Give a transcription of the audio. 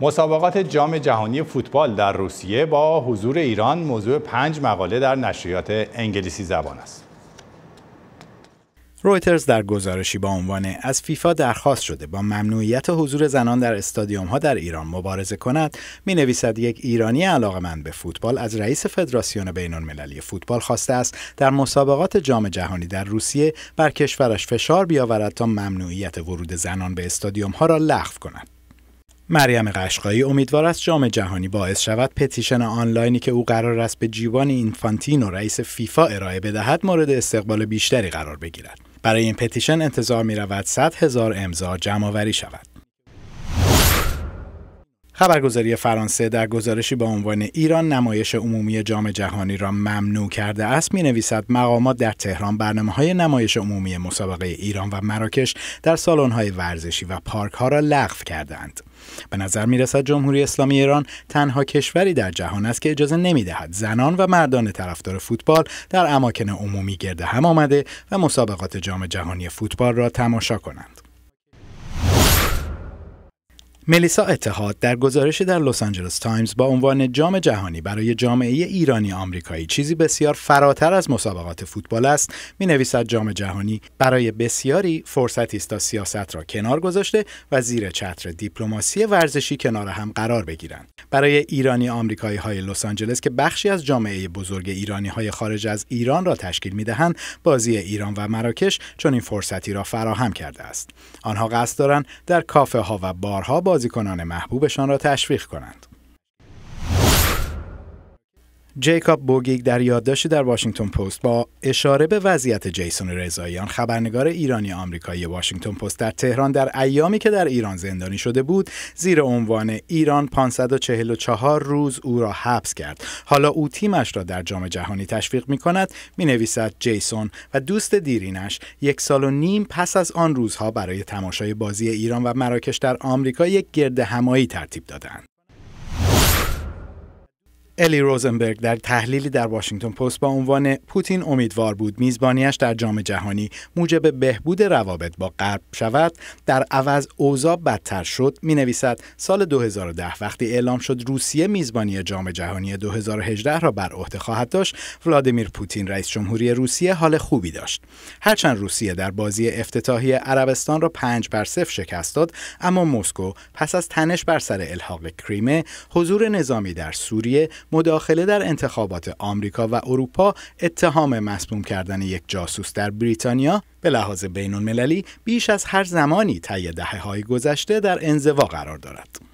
مسابقات جام جهانی فوتبال در روسیه با حضور ایران موضوع پنج مقاله در نشریات انگلیسی زبان است. رویترز در گزارشی با عنوان از فیفا درخواست شده با ممنوعیت حضور زنان در استادیوم ها در ایران مبارزه کند می نویسد یک ایرانی من به فوتبال از رئیس فدراسیون بین المللی فوتبال خواسته است در مسابقات جام جهانی در روسیه بر کشورش فشار بیاورد تا ممنوعیت ورود زنان به استادیوم ها را لغو کند مریم قشقایی امیدوار است جام جهانی باعث شود پتیشن آنلاینی که او قرار است به جیوان اینفانتینو رئیس فیفا ارائه بدهد مورد استقبال بیشتری قرار بگیرد برای این پتیشن انتظار می رود 100 هزار امضا جمع شود خبرگزاری فرانسه در گزارشی با عنوان ایران نمایش عمومی جام جهانی را ممنوع کرده است می نویسد مقامات در تهران برنامه های نمایش عمومی مسابقه ایران و مراکش در سالن های ورزشی و پارک ها را لغو کردند. به نظر می رسد جمهوری اسلامی ایران تنها کشوری در جهان است که اجازه نمی دهد زنان و مردان طرفدار فوتبال در اماکن عمومی گرده هم آمده و مسابقات جام جهانی فوتبال را تماشا کنند. ملیسا اتحاد در گزارشی در لس آنجلس تایمز با عنوان جام جهانی برای جامعه ایرانی آمریکایی چیزی بسیار فراتر از مسابقات فوتبال است می نویسد جام جهانی برای بسیاری فرصتی است تا سیاست را کنار گذاشته و زیر چتر دیپلماسی ورزشی کنار هم قرار بگیرند برای ایرانی آمریکایی های لس آنجلس که بخشی از جامعه بزرگ ایرانی های خارج از ایران را تشکیل می دهند بازی ایران و مراکش چنین فرصتی را فراهم کرده است آنها قصد دارند در کافه ها و بارها با بازیکنان محبوبشان را تشویق کنند. جیکاب بوگیگ در یادداشتی در واشنگتن پست با اشاره به وضعیت جیسون رضاییان خبرنگار ایرانی آمریکایی واشنگتن پست در تهران در ایامی که در ایران زندانی شده بود زیر عنوان ایران 544 روز او را حبس کرد حالا او تیمش را در جام جهانی تشویق می کند می نویسد جیسون و دوست دیرینش یک سال و نیم پس از آن روزها برای تماشای بازی ایران و مراکش در آمریکا یک گرد همایی ترتیب دادند الی روزنبرگ در تحلیلی در واشنگتن پست با عنوان پوتین امیدوار بود میزبانیش در جام جهانی موجب بهبود روابط با غرب شود در عوض اوضاع بدتر شد می نویسد سال 2010 وقتی اعلام شد روسیه میزبانی جام جهانی 2018 را بر عهده خواهد داشت ولادیمیر پوتین رئیس جمهوری روسیه حال خوبی داشت هرچند روسیه در بازی افتتاحی عربستان را 5 بر 0 شکست داد اما مسکو پس از تنش بر سر الحاق کریمه حضور نظامی در سوریه مداخله در انتخابات آمریکا و اروپا اتهام مسموم کردن یک جاسوس در بریتانیا به لحاظ بین المللی بیش از هر زمانی طی دهه های گذشته در انزوا قرار دارد.